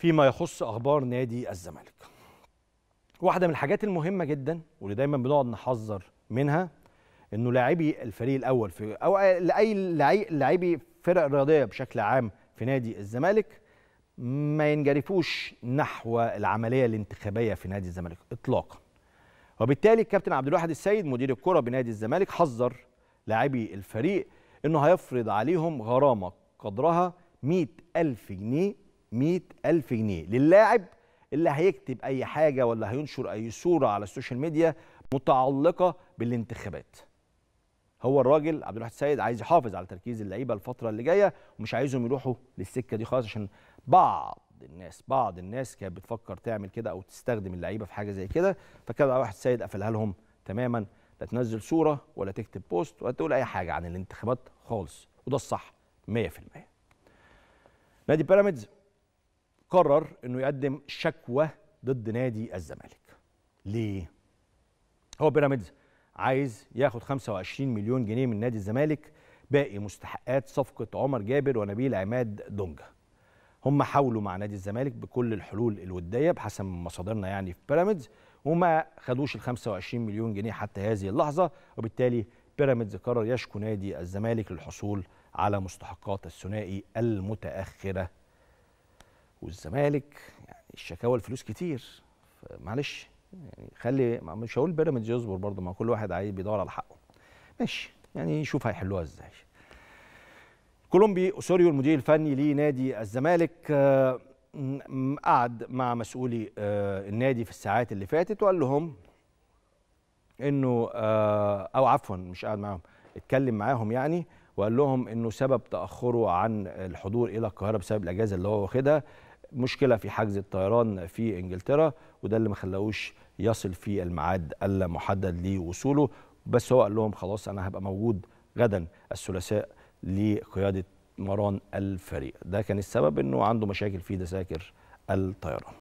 فيما يخص اخبار نادي الزمالك واحده من الحاجات المهمه جدا واللي دايما بنقعد نحذر منها انه لاعبي الفريق الاول في او لاي لاعبي فرق رياضيه بشكل عام في نادي الزمالك ما ينجرفوش نحو العمليه الانتخابيه في نادي الزمالك اطلاقا وبالتالي الكابتن عبد الواحد السيد مدير الكره بنادي الزمالك حذر لاعبي الفريق انه هيفرض عليهم غرامه قدرها 100,000 ألف جنيه 100000 جنيه للاعب اللي هيكتب اي حاجه ولا هينشر اي صوره على السوشيال ميديا متعلقه بالانتخابات هو الراجل عبد الواحد السيد عايز يحافظ على تركيز اللعيبه الفتره اللي جايه ومش عايزهم يروحوا للسكه دي خالص عشان بعض الناس بعض الناس كانت بتفكر تعمل كده او تستخدم اللعيبه في حاجه زي كده فكان عبد الواحد السيد قفلها لهم تماما لا تنزل صوره ولا تكتب بوست ولا تقول اي حاجه عن الانتخابات خالص وده الصح 100% نادي بيراميدز قرر انه يقدم شكوى ضد نادي الزمالك ليه هو بيراميدز عايز ياخد 25 مليون جنيه من نادي الزمالك باقي مستحقات صفقه عمر جابر ونبيل عماد دونجا هم حاولوا مع نادي الزمالك بكل الحلول الوديه بحسب مصادرنا يعني في بيراميدز وما خدوش ال 25 مليون جنيه حتى هذه اللحظه وبالتالي بيراميدز قرر يشكو نادي الزمالك للحصول على مستحقات الثنائي المتاخره والزمالك يعني الشكاوى الفلوس كتير معلش يعني خلي مش هقول بيراميدز يصبر برضه ما كل واحد عايز بيدور على حقه ماشي يعني نشوف هيحلوها ازاي كولومبي اوسوريو المدير الفني لنادي الزمالك آه، قعد مع مسؤولي آه، النادي في الساعات اللي فاتت وقال لهم انه آه، او عفوا مش قاعد معاهم اتكلم معاهم يعني وقال لهم انه سبب تاخره عن الحضور الى القاهره بسبب الاجازه اللي هو واخدها مشكله في حجز الطيران في انجلترا وده اللي ما خلاهوش يصل في الميعاد المحدد لوصوله بس هو قال لهم خلاص انا هبقى موجود غدا الثلاثاء لقياده مران الفريق ده كان السبب انه عنده مشاكل في دساكر الطيران